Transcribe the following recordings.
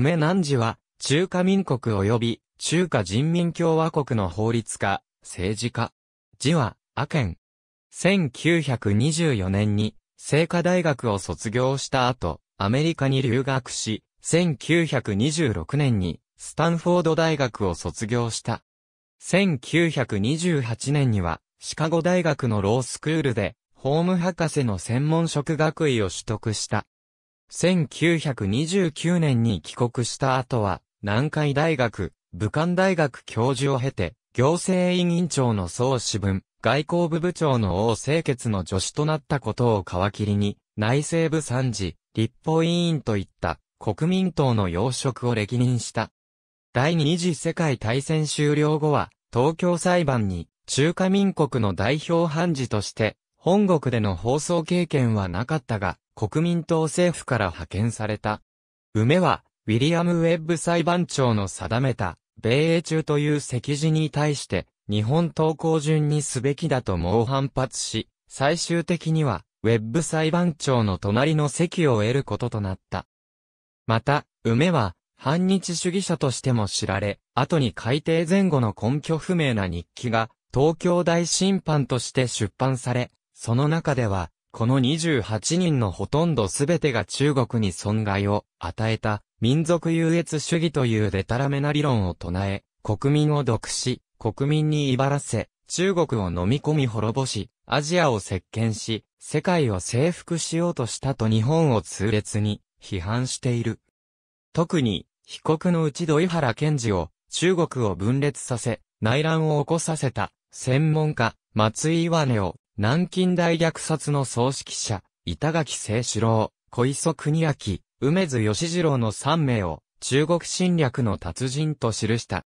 梅南寺は、中華民国及び、中華人民共和国の法律家、政治家。寺は、阿健。1924年に、聖華大学を卒業した後、アメリカに留学し、1926年に、スタンフォード大学を卒業した。1928年には、シカゴ大学のロースクールで、法務博士の専門職学位を取得した。1929年に帰国した後は、南海大学、武漢大学教授を経て、行政委員長の総志文、外交部部長の王清潔の助手となったことを皮切りに、内政部参事、立法委員といった国民党の要職を歴任した。第二次世界大戦終了後は、東京裁判に中華民国の代表判事として、本国での放送経験はなかったが、国民党政府から派遣された。梅は、ウィリアム・ウェッブ裁判長の定めた、米英中という席辞に対して、日本投稿順にすべきだと猛反発し、最終的には、ウェッブ裁判長の隣の席を得ることとなった。また、梅は、反日主義者としても知られ、後に改定前後の根拠不明な日記が、東京大審判として出版され、その中では、この28人のほとんどすべてが中国に損害を与えた民族優越主義というデタラメな理論を唱え、国民を毒し、国民に威張らせ、中国を飲み込み滅ぼし、アジアを席巻し、世界を征服しようとしたと日本を痛烈に批判している。特に、被告のうち土井原賢治を中国を分裂させ、内乱を起こさせた専門家、松井岩根を南京大虐殺の創始者、板垣清志郎、小磯国明、梅津義次郎の3名を、中国侵略の達人と記した。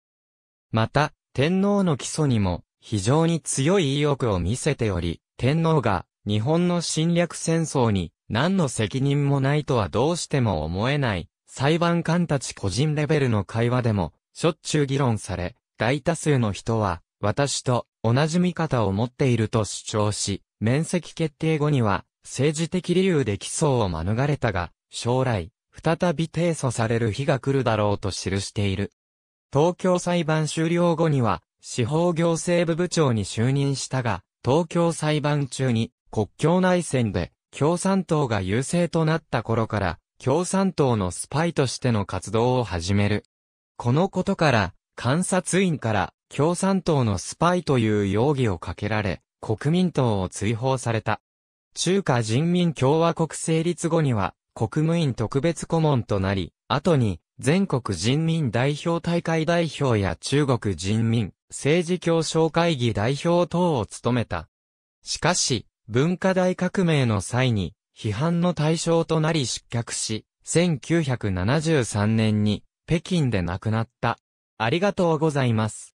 また、天皇の基礎にも、非常に強い意欲を見せており、天皇が、日本の侵略戦争に、何の責任もないとはどうしても思えない、裁判官たち個人レベルの会話でも、しょっちゅう議論され、大多数の人は、私と同じ見方を持っていると主張し、面積決定後には、政治的理由で起訴を免れたが、将来、再び提訴される日が来るだろうと記している。東京裁判終了後には、司法行政部部長に就任したが、東京裁判中に国境内戦で共産党が優勢となった頃から共産党のスパイとしての活動を始める。このことから監察院から共産党のスパイという容疑をかけられ、国民党を追放された。中華人民共和国成立後には、国務院特別顧問となり、後に、全国人民代表大会代表や中国人民政治協商会議代表等を務めた。しかし、文化大革命の際に、批判の対象となり失脚し、1973年に北京で亡くなった。ありがとうございます。